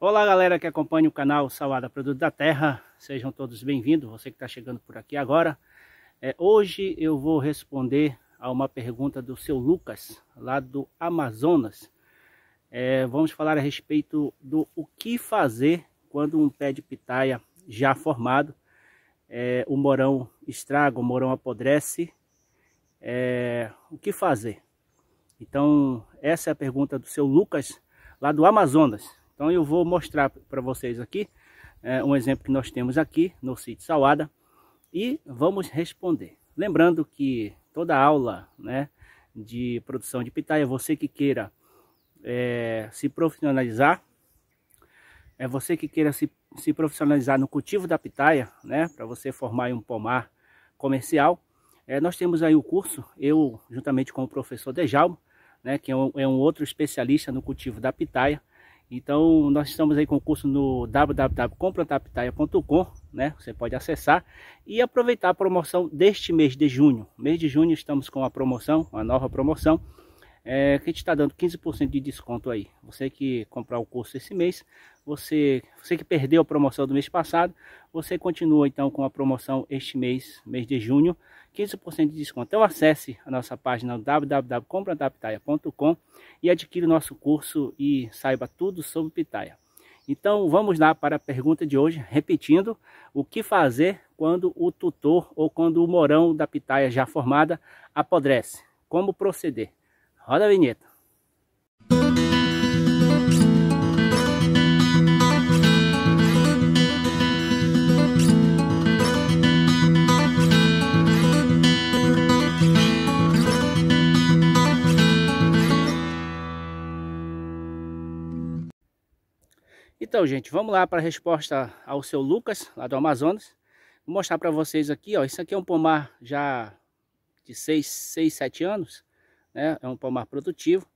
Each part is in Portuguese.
Olá galera que acompanha o canal Salada Produto da Terra, sejam todos bem-vindos, você que está chegando por aqui agora. É, hoje eu vou responder a uma pergunta do seu Lucas, lá do Amazonas. É, vamos falar a respeito do o que fazer quando um pé de pitaia já formado, é, o morão estraga, o morão apodrece, é, o que fazer? Então essa é a pergunta do seu Lucas, lá do Amazonas. Então eu vou mostrar para vocês aqui é, um exemplo que nós temos aqui no sítio Salada e vamos responder. Lembrando que toda aula né, de produção de pitaia, você que queira é, se profissionalizar, é você que queira se, se profissionalizar no cultivo da pitaia, né, para você formar um pomar comercial, é, nós temos aí o curso, eu juntamente com o professor Dejalmo, né, que é um, é um outro especialista no cultivo da pitaia, então nós estamos aí com o curso no www.complataptaia.com, né? Você pode acessar e aproveitar a promoção deste mês de junho. Mês de junho estamos com a promoção, uma nova promoção, é, que está dando 15% de desconto aí. Você que comprar o curso esse mês, você, você que perdeu a promoção do mês passado, você continua então com a promoção este mês, mês de junho, 15% de desconto. Então acesse a nossa página www.compradapitaia.com e adquira o nosso curso e saiba tudo sobre pitaia. Então vamos lá para a pergunta de hoje, repetindo, o que fazer quando o tutor ou quando o morão da pitaia já formada apodrece? Como proceder? Roda a vinheta. Então, gente, vamos lá para a resposta ao seu Lucas, lá do Amazonas. Vou mostrar para vocês aqui, ó. Isso aqui é um pomar já de 6, 6 7 anos, né? É um pomar produtivo.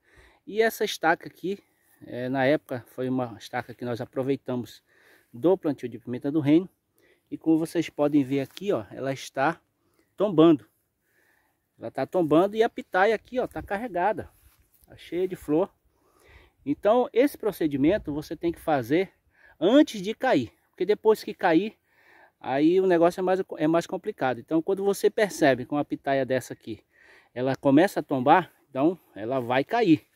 E essa estaca aqui, é, na época, foi uma estaca que nós aproveitamos do plantio de pimenta do reino. E como vocês podem ver aqui, ó, ela está tombando. Ela está tombando e a pitaia aqui, ó, está carregada. Está cheia de flor. Então, esse procedimento você tem que fazer antes de cair, porque depois que cair, aí o negócio é mais, é mais complicado. Então, quando você percebe que uma pitaia dessa aqui, ela começa a tombar, então ela vai cair.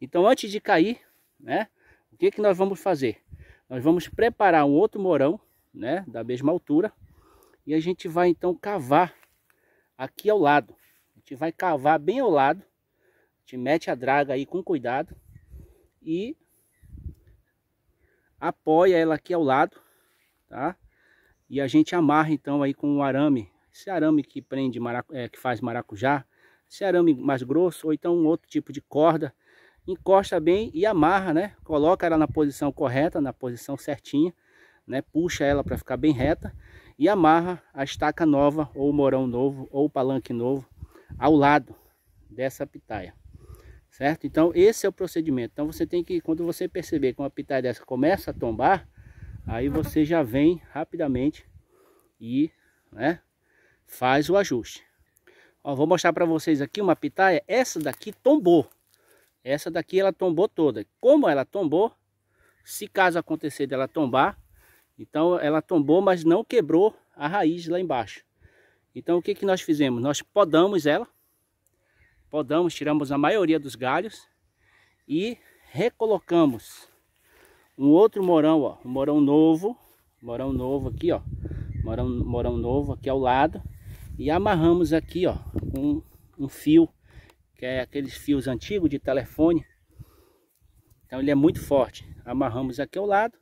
Então, antes de cair, né, o que, que nós vamos fazer? Nós vamos preparar um outro morão, né, da mesma altura, e a gente vai então cavar aqui ao lado. A gente vai cavar bem ao lado, a gente mete a draga aí com cuidado, e apoia ela aqui ao lado, tá? E a gente amarra então aí com o um arame, esse arame que prende maracu... é, que faz maracujá, esse arame mais grosso ou então um outro tipo de corda, encosta bem e amarra, né? Coloca ela na posição correta, na posição certinha, né? Puxa ela para ficar bem reta e amarra a estaca nova ou o morão novo ou o palanque novo ao lado dessa pitaia certo? Então esse é o procedimento. Então você tem que, quando você perceber que uma pitaia dessa começa a tombar, aí você já vem rapidamente e né, faz o ajuste. Ó, vou mostrar para vocês aqui uma pitaia, essa daqui tombou. Essa daqui ela tombou toda. Como ela tombou, se caso acontecer dela tombar, então ela tombou, mas não quebrou a raiz lá embaixo. Então o que, que nós fizemos? Nós podamos ela, podamos, tiramos a maioria dos galhos e recolocamos um outro morão, ó, um morão novo, morão novo aqui, ó, morão, morão novo aqui ao lado e amarramos aqui, ó, um, um fio, que é aqueles fios antigos de telefone, então ele é muito forte, amarramos aqui ao lado,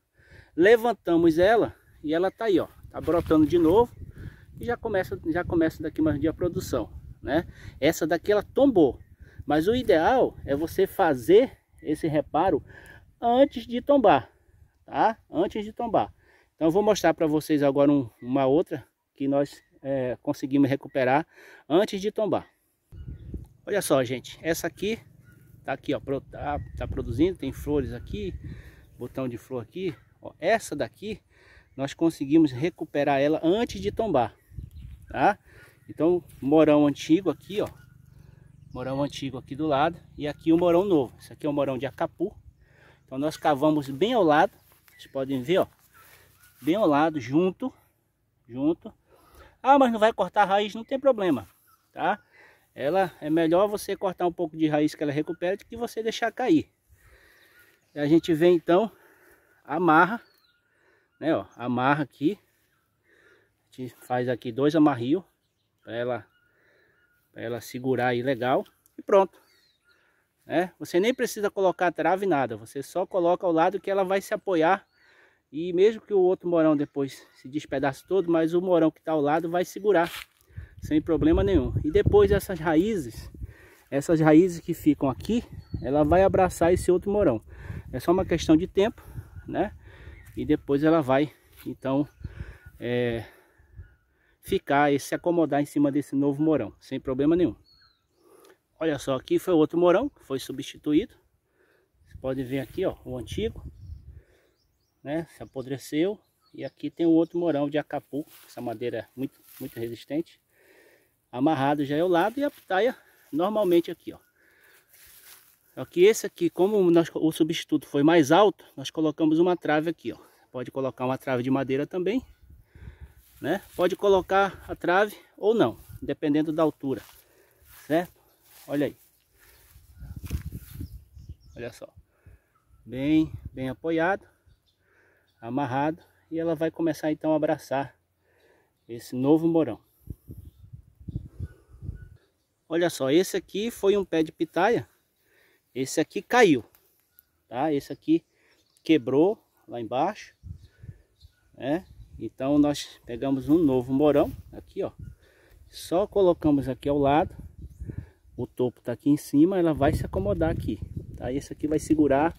levantamos ela e ela tá aí, ó, tá brotando de novo e já começa, já começa daqui mais um dia a produção né? Essa daqui ela tombou, mas o ideal é você fazer esse reparo antes de tombar, tá? Antes de tombar. Então eu vou mostrar para vocês agora um, uma outra que nós é, conseguimos recuperar antes de tombar. Olha só, gente, essa aqui tá aqui, ó, tá, tá produzindo, tem flores aqui, botão de flor aqui, ó, essa daqui nós conseguimos recuperar ela antes de tombar, tá? Então, morão antigo aqui, ó. Morão antigo aqui do lado. E aqui o morão novo. Isso aqui é o um morão de Acapu. Então, nós cavamos bem ao lado. Vocês podem ver, ó. Bem ao lado, junto. Junto. Ah, mas não vai cortar a raiz? Não tem problema, tá? Ela, é melhor você cortar um pouco de raiz que ela recupera do que você deixar cair. E a gente vem, então, amarra, né, ó. Amarra aqui. A gente faz aqui dois amarrios para ela, pra ela segurar aí legal e pronto. né você nem precisa colocar a trave nada, você só coloca ao lado que ela vai se apoiar e mesmo que o outro morão depois se despedaça todo, mas o morão que está ao lado vai segurar sem problema nenhum. E depois essas raízes, essas raízes que ficam aqui, ela vai abraçar esse outro morão. É só uma questão de tempo, né? E depois ela vai, então, é, ficar e se acomodar em cima desse novo morão, sem problema nenhum. Olha só, aqui foi outro morão, foi substituído. Você pode ver aqui, ó, o antigo, né, se apodreceu. E aqui tem o outro morão de acapu, essa madeira é muito, muito resistente. Amarrado já é o lado e a pitaia normalmente aqui, ó. Só que esse aqui, como nós, o substituto foi mais alto, nós colocamos uma trave aqui, ó. Pode colocar uma trave de madeira também, né? Pode colocar a trave ou não, dependendo da altura, certo? Olha aí. Olha só. Bem, bem apoiado, amarrado e ela vai começar então a abraçar esse novo morão. Olha só, esse aqui foi um pé de pitaia. Esse aqui caiu, tá? Esse aqui quebrou lá embaixo, né? Então nós pegamos um novo morão, aqui ó, só colocamos aqui ao lado, o topo tá aqui em cima, ela vai se acomodar aqui, tá? Esse aqui vai segurar,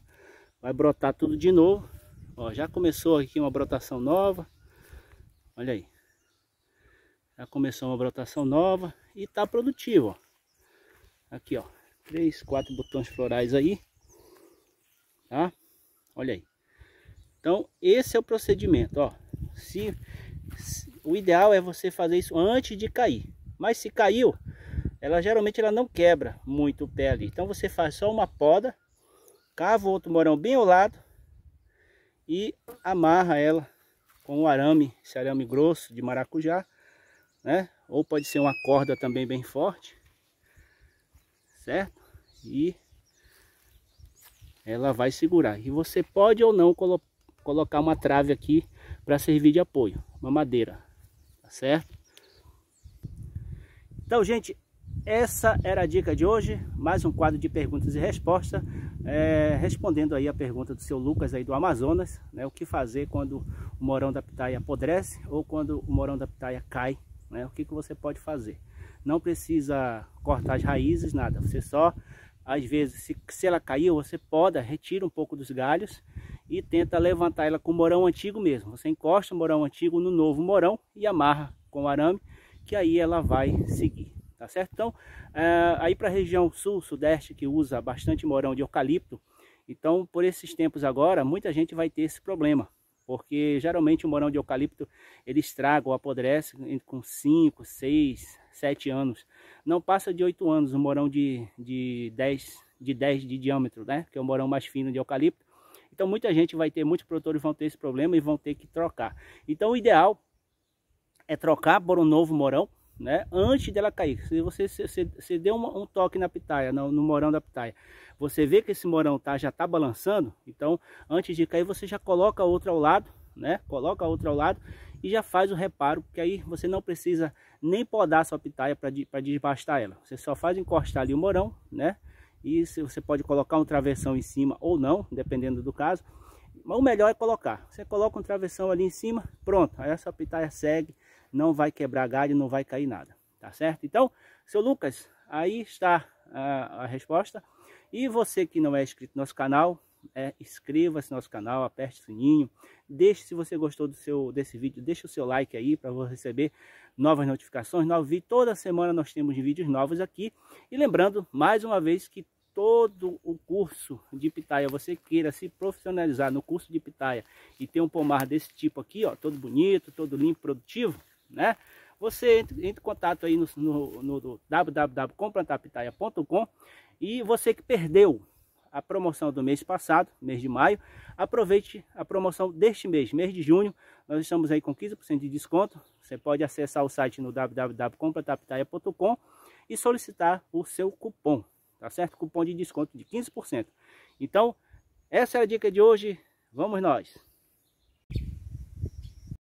vai brotar tudo de novo, ó, já começou aqui uma brotação nova, olha aí, já começou uma brotação nova e tá produtivo, ó. aqui ó, três, quatro botões florais aí, tá? Olha aí. Então, esse é o procedimento, ó. Se, se, o ideal é você fazer isso antes de cair. Mas se caiu, ela geralmente ela não quebra muito o pé ali. Então você faz só uma poda, cava outro morão bem ao lado e amarra ela com um arame, esse arame grosso de maracujá, né? Ou pode ser uma corda também bem forte, certo? E ela vai segurar. E você pode ou não colocar colocar uma trave aqui para servir de apoio, uma madeira, tá certo? Então, gente, essa era a dica de hoje, mais um quadro de perguntas e respostas, é, respondendo aí a pergunta do seu Lucas aí do Amazonas, né, o que fazer quando o morão da pitaia apodrece ou quando o morão da pitaia cai, né, o que, que você pode fazer. Não precisa cortar as raízes, nada, você só, às vezes, se, se ela caiu, você poda, retira um pouco dos galhos e tenta levantar ela com morão antigo mesmo. Você encosta o morão antigo no novo morão e amarra com o arame, que aí ela vai seguir, tá certo? Então, é, aí para a região sul, sudeste, que usa bastante morão de eucalipto, então por esses tempos agora, muita gente vai ter esse problema, porque geralmente o morão de eucalipto, ele estraga ou apodrece com 5, 6, 7 anos. Não passa de 8 anos o morão de, de, 10, de 10 de diâmetro, né? Que é o morão mais fino de eucalipto então muita gente vai ter, muitos produtores vão ter esse problema e vão ter que trocar. Então o ideal é trocar por um novo morão, né? Antes dela cair. Se você se, se, se deu um, um, toque na pitaia, no, no, morão da pitaia, você vê que esse morão tá, já tá balançando, então antes de cair você já coloca outro ao lado, né? Coloca outro ao lado e já faz o reparo, porque aí você não precisa nem podar sua pitaia para desbastar ela. Você só faz encostar ali o morão, né? e você pode colocar um travessão em cima ou não, dependendo do caso. Mas o melhor é colocar. Você coloca um travessão ali em cima, pronto. Aí essa pitaia segue, não vai quebrar galho, não vai cair nada, tá certo? Então, seu Lucas, aí está a, a resposta. E você que não é inscrito no nosso canal, é, inscreva-se no nosso canal, aperte o sininho, deixe se você gostou do seu, desse vídeo, deixe o seu like aí para você receber novas notificações, novos vídeos. Toda semana nós temos vídeos novos aqui. E lembrando, mais uma vez, que todo o curso de pitaia, você queira se profissionalizar no curso de pitaia e ter um pomar desse tipo aqui, ó, todo bonito, todo limpo, produtivo, né? Você entra, entra em contato aí no, no, no www.complantarpitaia.com e você que perdeu a promoção do mês passado, mês de maio. Aproveite a promoção deste mês, mês de junho. Nós estamos aí com 15% de desconto. Você pode acessar o site no www.compratapitaia.com e solicitar o seu cupom, tá certo? Cupom de desconto de 15%. Então, essa é a dica de hoje. Vamos nós!